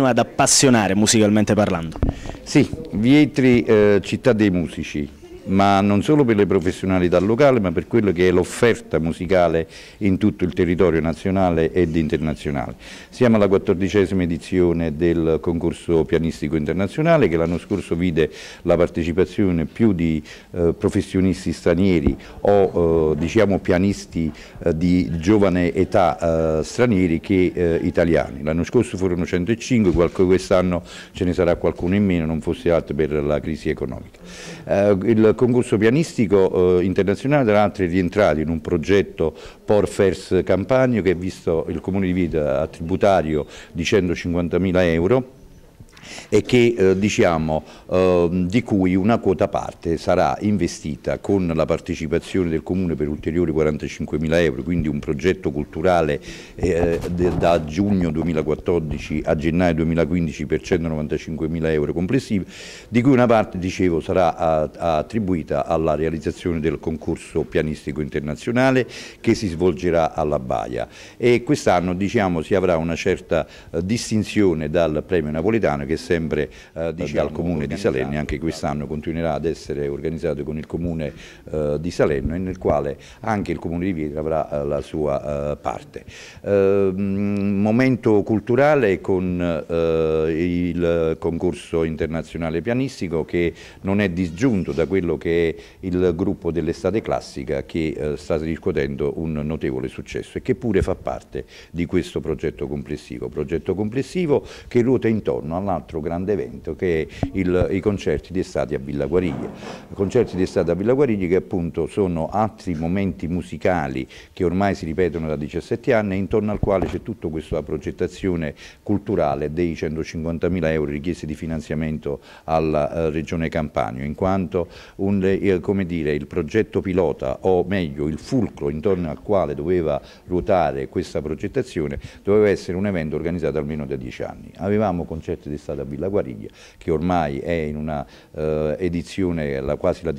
continua ad appassionare musicalmente parlando. Sì, Vietri, eh, città dei musici, ma non solo per le professionalità locali ma per quello che è l'offerta musicale in tutto il territorio nazionale ed internazionale. Siamo alla quattordicesima edizione del concorso pianistico internazionale che l'anno scorso vide la partecipazione più di eh, professionisti stranieri o eh, diciamo pianisti eh, di giovane età eh, stranieri che eh, italiani. L'anno scorso furono 105, quest'anno ce ne sarà qualcuno in meno, non fosse altro per la crisi economica. Eh, il concorso pianistico eh, internazionale tra l'altro è rientrato in un progetto Porfers Campagno che ha visto il Comune di Vita attributario di 150.000 euro e che, eh, diciamo, eh, di cui una quota parte sarà investita con la partecipazione del Comune per ulteriori 45 mila euro, quindi un progetto culturale eh, da giugno 2014 a gennaio 2015 per 195 mila euro complessivi, di cui una parte, dicevo, sarà a, a attribuita alla realizzazione del concorso pianistico internazionale che si svolgerà alla Baia quest'anno diciamo, si avrà una certa eh, distinzione dal premio napoletano che che sempre eh, diciamo, dal Comune di Salerno e anche quest'anno continuerà ad essere organizzato con il Comune eh, di Salerno e nel quale anche il Comune di Vietra avrà eh, la sua eh, parte. Ehm, momento culturale con eh, il concorso internazionale pianistico che non è disgiunto da quello che è il gruppo dell'estate classica che eh, sta riscuotendo un notevole successo e che pure fa parte di questo progetto complessivo, progetto complessivo che ruota intorno alla altro grande evento che è il, i concerti d'estate a Villa Guariglia. I concerti d'estate a Villa Guariglia che appunto sono altri momenti musicali che ormai si ripetono da 17 anni intorno al quale c'è tutta questa progettazione culturale dei 150.000 euro richiesti di finanziamento alla eh, Regione Campania in quanto un, eh, dire, il progetto pilota o meglio il fulcro intorno al quale doveva ruotare questa progettazione doveva essere un evento organizzato almeno da 10 anni. Avevamo concerti d'estate da Villa Guariglia, che ormai è in una eh, edizione, la quasi la,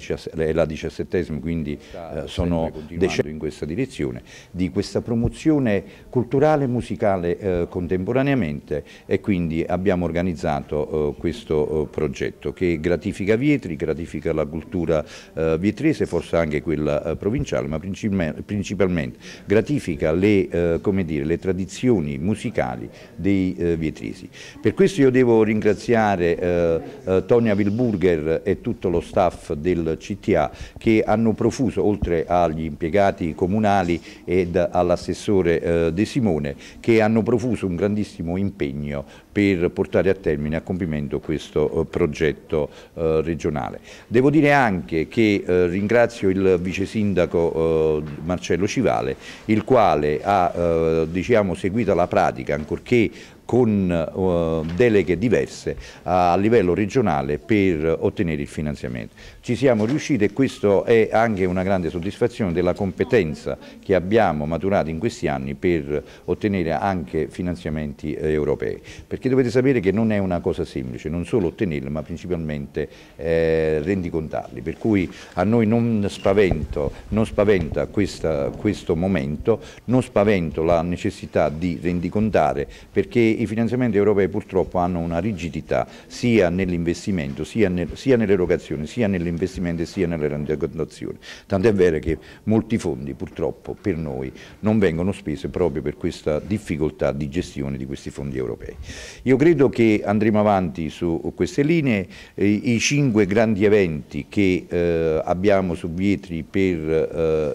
la diciassettesima, quindi eh, sono decenni in questa direzione, di questa promozione culturale e musicale eh, contemporaneamente e quindi abbiamo organizzato eh, questo eh, progetto che gratifica Vietri, gratifica la cultura eh, vietrese, forse anche quella provinciale, ma principalmente gratifica le, come dire, le tradizioni musicali dei vietresi. Per questo io devo ringraziare eh, eh, Tonia Wilburger e tutto lo staff del CTA che hanno profuso, oltre agli impiegati comunali ed all'assessore eh, De Simone, che hanno profuso un grandissimo impegno per portare a termine a compimento questo eh, progetto eh, regionale. Devo dire anche che ringrazio il vice sindaco Marcello Civale, il quale ha diciamo, seguito la pratica, ancorché con eh, deleghe diverse a livello regionale per ottenere il finanziamento. Ci siamo riusciti e questa è anche una grande soddisfazione della competenza che abbiamo maturato in questi anni per ottenere anche finanziamenti eh, europei, perché dovete sapere che non è una cosa semplice, non solo ottenerli ma principalmente eh, rendicontarli, per cui a noi non, spavento, non spaventa questa, questo momento, non spavento la necessità di rendicontare perché i finanziamenti europei purtroppo hanno una rigidità sia nell'investimento, sia, nel, sia nell'erogazione, sia nell'investimento e sia nelle rendicontazioni. Tant'è vero che molti fondi purtroppo per noi non vengono spesi proprio per questa difficoltà di gestione di questi fondi europei. Io credo che andremo avanti su queste linee, eh, i cinque grandi eventi che eh, abbiamo su Vietri per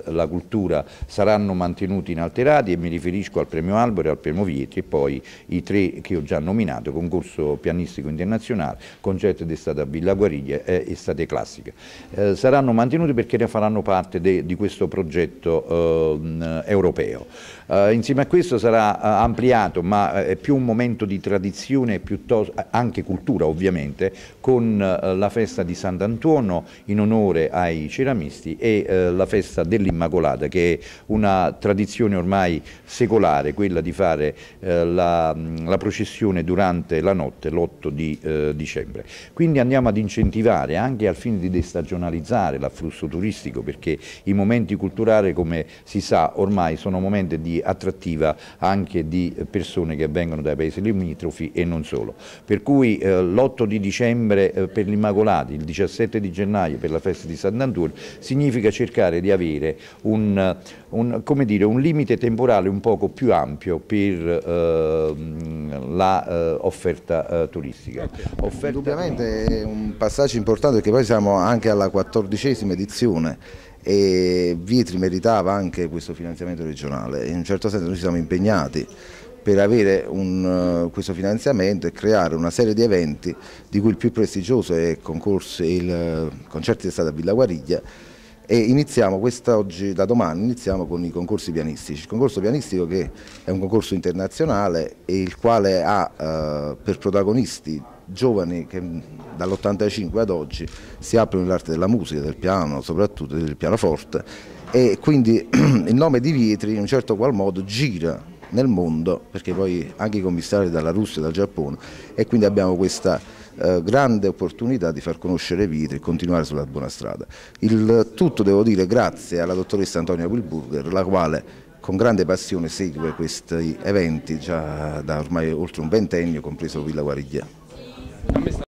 eh, la cultura saranno mantenuti inalterati e mi riferisco al premio Albero e al premio Vietri e poi i tre che ho già nominato, concorso pianistico internazionale, concerto d'estate a Villa Guariglia e estate classica. Eh, saranno mantenuti perché ne faranno parte de, di questo progetto eh, europeo. Eh, insieme a questo sarà eh, ampliato, ma eh, è più un momento di tradizione, eh, anche cultura ovviamente, con la festa di Sant'Antuono in onore ai ceramisti e la festa dell'Immacolata, che è una tradizione ormai secolare, quella di fare la Mm, la processione durante la notte, l'8 di eh, dicembre. Quindi andiamo ad incentivare anche al fine di destagionalizzare l'afflusso turistico perché i momenti culturali come si sa ormai sono momenti di attrattiva anche di persone che vengono dai paesi limitrofi e non solo. Per cui eh, l'8 di dicembre eh, per l'Immacolati, il 17 di gennaio per la festa di Sant'Antonio significa cercare di avere un, un, dire, un, limite temporale un poco più ampio per eh, Mm, l'offerta eh, eh, turistica. Offerta... Indubbiamente è un passaggio importante perché poi siamo anche alla quattordicesima edizione e Vietri meritava anche questo finanziamento regionale, in un certo senso noi ci siamo impegnati per avere un, eh, questo finanziamento e creare una serie di eventi di cui il più prestigioso è il, concorso, il concerto di Stato a Villa Guariglia e iniziamo quest'oggi, da domani, iniziamo con i concorsi pianistici. Il concorso pianistico che è un concorso internazionale e il quale ha eh, per protagonisti giovani che dall'85 ad oggi si aprono l'arte della musica, del piano, soprattutto del pianoforte e quindi il nome di Vietri in un certo qual modo gira nel mondo perché poi anche i commissari dalla Russia e dal Giappone e quindi abbiamo questa eh, grande opportunità di far conoscere Vitri e continuare sulla buona strada. Il tutto devo dire grazie alla dottoressa Antonia Wilburger, la quale con grande passione segue questi eventi già da ormai oltre un ventennio, compreso Villa Guariglia.